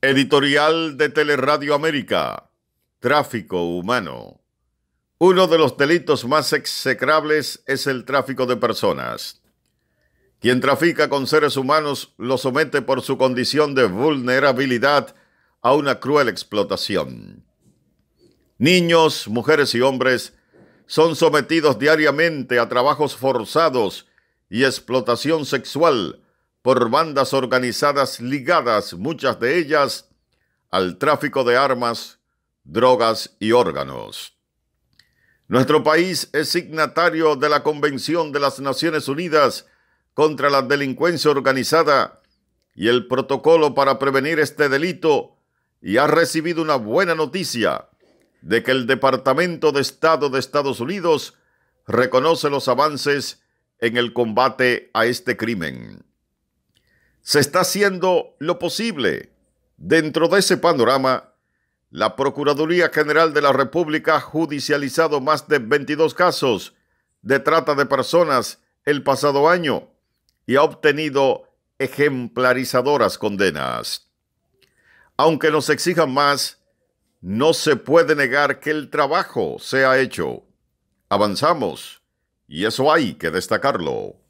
Editorial de Teleradio América. Tráfico humano. Uno de los delitos más execrables es el tráfico de personas. Quien trafica con seres humanos lo somete por su condición de vulnerabilidad a una cruel explotación. Niños, mujeres y hombres son sometidos diariamente a trabajos forzados y explotación sexual por bandas organizadas ligadas, muchas de ellas, al tráfico de armas, drogas y órganos. Nuestro país es signatario de la Convención de las Naciones Unidas contra la Delincuencia Organizada y el protocolo para prevenir este delito y ha recibido una buena noticia de que el Departamento de Estado de Estados Unidos reconoce los avances en el combate a este crimen se está haciendo lo posible. Dentro de ese panorama, la Procuraduría General de la República ha judicializado más de 22 casos de trata de personas el pasado año y ha obtenido ejemplarizadoras condenas. Aunque nos exijan más, no se puede negar que el trabajo se ha hecho. Avanzamos, y eso hay que destacarlo.